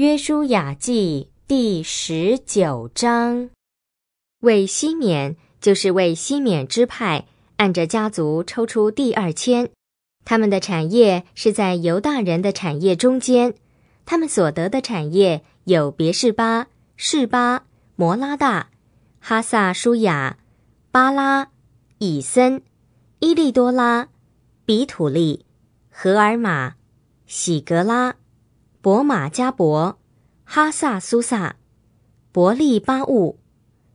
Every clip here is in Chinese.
约书亚记第十九章，为西缅就是为西缅支派，按着家族抽出第二签。他们的产业是在犹大人的产业中间，他们所得的产业有别是巴、士巴、摩拉大、哈萨舒雅、巴拉、以森、伊利多拉、比土利、荷尔玛、喜格拉。博马加伯、哈萨苏萨、伯利巴兀、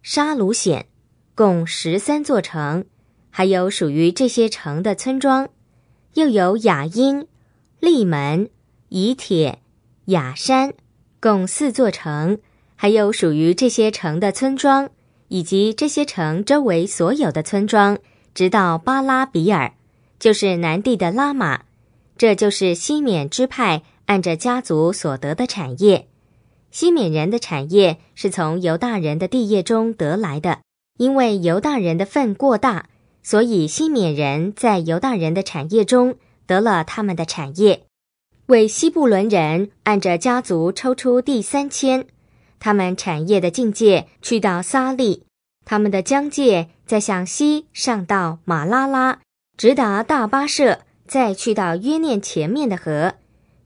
沙鲁显，共十三座城，还有属于这些城的村庄；又有雅因、利门、以铁、雅山，共四座城，还有属于这些城的村庄，以及这些城周围所有的村庄，直到巴拉比尔，就是南地的拉玛，这就是西缅支派。按着家族所得的产业，西缅人的产业是从犹大人的地业中得来的。因为犹大人的份过大，所以西缅人在犹大人的产业中得了他们的产业。为西布伦人，按着家族抽出第三千，他们产业的境界去到撒利，他们的疆界再向西上到马拉拉，直达大巴舍，再去到约念前面的河。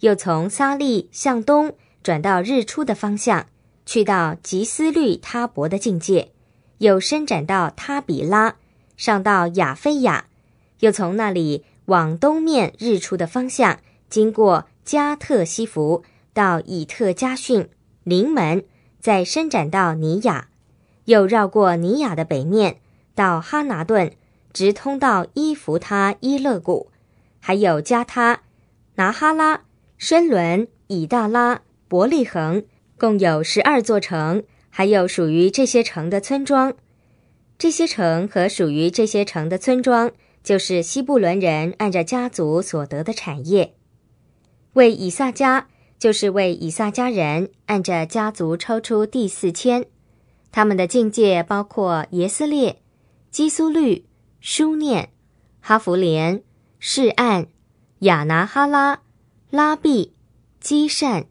又从萨利向东转到日出的方向，去到吉斯律他伯的境界，又伸展到他比拉，上到亚非亚，又从那里往东面日出的方向，经过加特西弗到以特加逊临门，再伸展到尼亚，又绕过尼亚的北面到哈拿顿，直通到伊弗他伊勒谷，还有加他拿哈拉。申伦、以大拉、伯利恒，共有十二座城，还有属于这些城的村庄。这些城和属于这些城的村庄，就是西布伦人按照家族所得的产业。为以撒家，就是为以撒家人按照家族抽出第四签。他们的境界包括耶斯列、基苏律、书念、哈弗莲、示按、亚拿哈拉。拉毕、基善、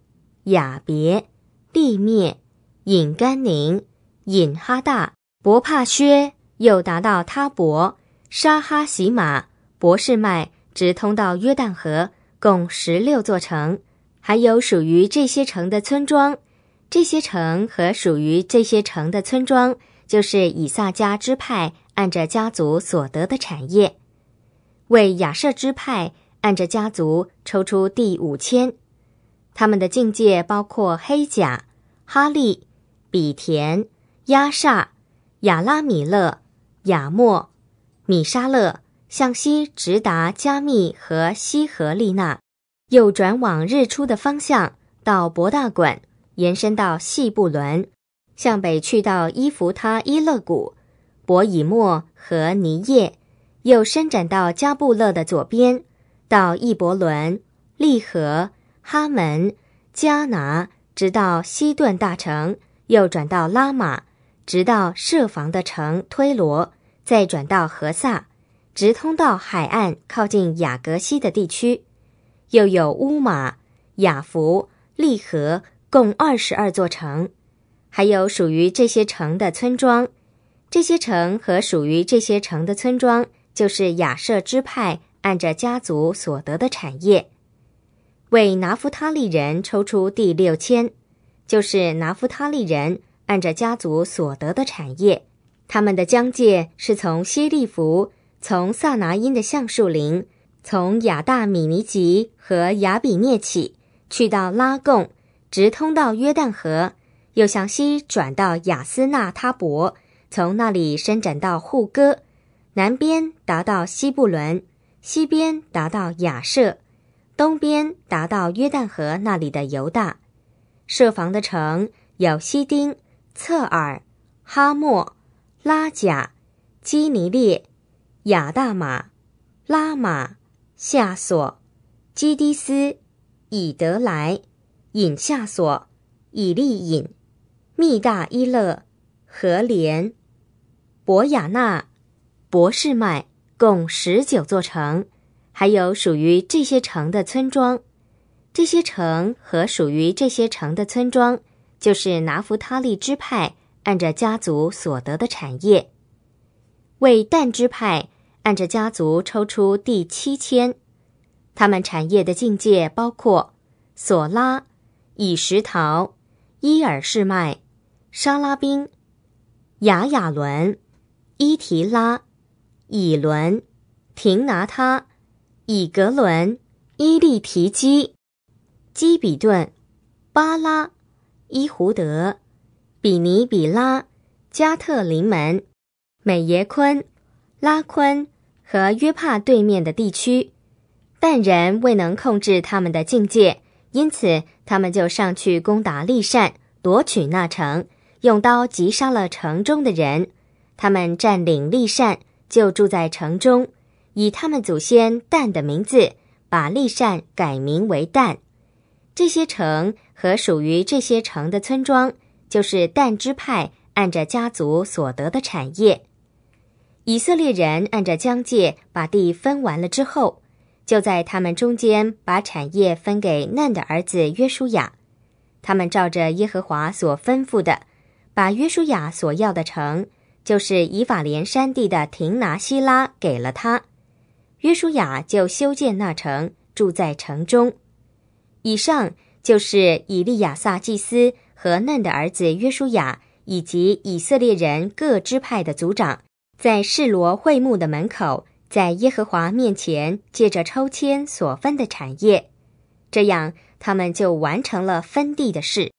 雅别、利灭、引甘宁、引哈大、博帕薛，又达到他伯、沙哈喜马、博士麦，直通到约旦河，共十六座城，还有属于这些城的村庄。这些城和属于这些城的村庄，就是以撒家支派按着家族所得的产业，为亚舍支派。按着家族抽出第五千，他们的境界包括黑甲、哈利、比田、亚煞、亚拉米勒、亚莫、米沙勒，向西直达加密和西河利纳，又转往日出的方向到博大馆，延伸到西布伦，向北去到伊弗他伊勒谷、博以莫和尼叶，又伸展到加布勒的左边。到易伯伦、利和、哈门、加拿，直到西顿大城，又转到拉玛，直到设防的城推罗，再转到何萨，直通到海岸靠近雅格西的地区，又有乌马、雅弗、利荷，共二十二座城，还有属于这些城的村庄。这些城和属于这些城的村庄，就是亚舍支派。按着家族所得的产业，为拿夫他利人抽出第六千，就是拿夫他利人按着家族所得的产业。他们的疆界是从西利弗，从萨拿因的橡树林，从亚大米尼吉和亚比涅起，去到拉贡，直通到约旦河，又向西转到雅斯纳他伯，从那里伸展到护戈。南边达到西布伦。西边达到雅舍，东边达到约旦河那里的犹大，设防的城有西丁、策尔、哈莫、拉贾、基尼列、亚大马、拉马、夏索、基迪斯、以德莱、尹夏索、以利尹、密大伊勒、何莲、博雅纳、博士麦。共十九座城，还有属于这些城的村庄。这些城和属于这些城的村庄，就是拿弗他利支派按着家族所得的产业；为但支派按着家族抽出第七千。他们产业的境界包括：索拉、以石陶、伊尔士麦、沙拉宾、雅雅伦、伊提拉。以伦、廷拿他、以格伦、伊利提基、基比顿、巴拉、伊胡德、比尼比拉、加特林门、美耶昆、拉昆和约帕对面的地区，但人未能控制他们的境界，因此他们就上去攻打利善，夺取那城，用刀击杀了城中的人，他们占领利善。就住在城中，以他们祖先蛋的名字，把利善改名为蛋。这些城和属于这些城的村庄，就是蛋支派按着家族所得的产业。以色列人按着疆界把地分完了之后，就在他们中间把产业分给嫩的儿子约书亚。他们照着耶和华所吩咐的，把约书亚所要的城。就是以法莲山地的亭拿西拉给了他，约书亚就修建那城，住在城中。以上就是以利亚撒祭司和嫩的儿子约书亚，以及以色列人各支派的族长，在示罗会幕的门口，在耶和华面前借着抽签所分的产业，这样他们就完成了分地的事。